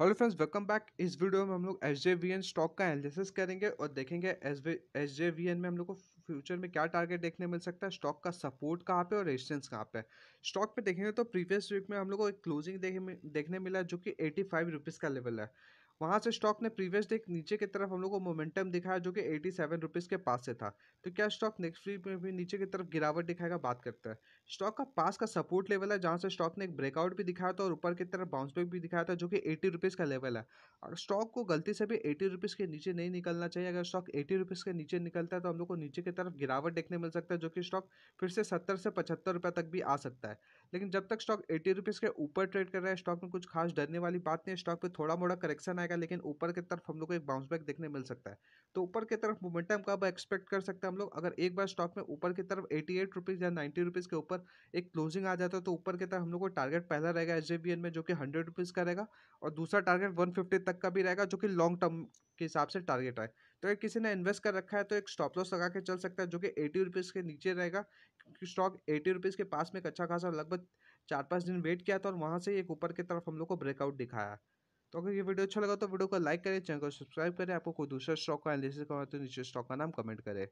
hello friends welcome back इस video में हम लोग S J V N stock का एनालिसिस करेंगे और देखेंगे एस जे वी एन में हम लोग को फ्यूचर में क्या टारगेट देखने मिल सकता है स्टॉक का सपोर्ट कहाँ पे और रेजिस्टेंस कहाँ पे स्टॉक पे देखेंगे तो प्रीवियस वीक में हम लोग को एक क्लोजिंग देखने मिला जो कि एटी फाइव रुपीज़ का लेवल है वहाँ से स्टॉक ने प्रीवियस डे नीचे की तरफ हम लोग को मोमेंटम दिखाया जो कि एटी सेवन रुपीज़ के पास से था तो क्या स्टॉक नेक्स्ट वीक में भी नीचे की तरफ गिरावट दिखाएगा बात करते हैं स्टॉक का पास का सपोर्ट लेवल है जहाँ से स्टॉक ने एक ब्रेकआउट भी दिखाया था और ऊपर की तरफ बाउंस बैक भी दिखाया था जो कि एटी रुपीज़ का लेवल है और स्टॉक को गलती से भी एटी रुपीज़ के नीचे नहीं निकलना चाहिए अगर स्टॉक एटी रुपीज़ के नीचे निकलता है तो हम लोग को नीचे की तरफ गिरावट देखने मिल सकता है जो कि स्टॉक फिर से सत्तर से पचहत्तर रुपये तक भी आ सकता है लेकिन जब तक स्टॉक एटी रुपीज़ के ऊपर ट्रेड कर रहा है स्टॉक में कुछ खास डरने वाली बात नहीं है स्टॉक पे थोड़ा मोड़ा करेक्शन आएगा लेकिन ऊपर की तरफ हम लोग को एक बाउंस बैक देखने मिल सकता है तो ऊपर की तरफ मोमेंटम कब एक्सपेक्ट कर सकते हैं हम लोग अगर एक बार स्टॉक में ऊपर की तरफ एटी एट रुपीज़ या नाइन्टी रुपीज़ के ऊपर एक क्लोजिंग आ जाता है तो ऊपर की तरफ हम लोग को टारगेट पहला रहेगा एस में जो कि हंड्रेड रुपीज़ का रहेगा और दूसरा टारगेट वन फिफ्टी तक का भी रहेगा जो कि लॉन्ग टर्म के हिसाब से टारगेट आए तो अगर किसी ने इन्वेस्ट कर रखा है तो एक स्टॉप लॉस लगा के चल सकता है जो कि एटी रुपीज़ के नीचे रहेगा क्योंकि स्टॉक एटी रुपीज़ के पास में एक अच्छा खासा लगभग चार पाँच दिन वेट किया था और वहाँ से एक ऊपर की तरफ हम लोग को ब्रेकआउट दिखाया तो अगर ये वीडियो अच्छा लगा तो वीडियो को लाइक करें चैनल को सब्सक्राइब करें आपको कोई दूसरा स्टॉक का एनालिसिस करना तो नीचे स्टॉक का नाम कमेंट करें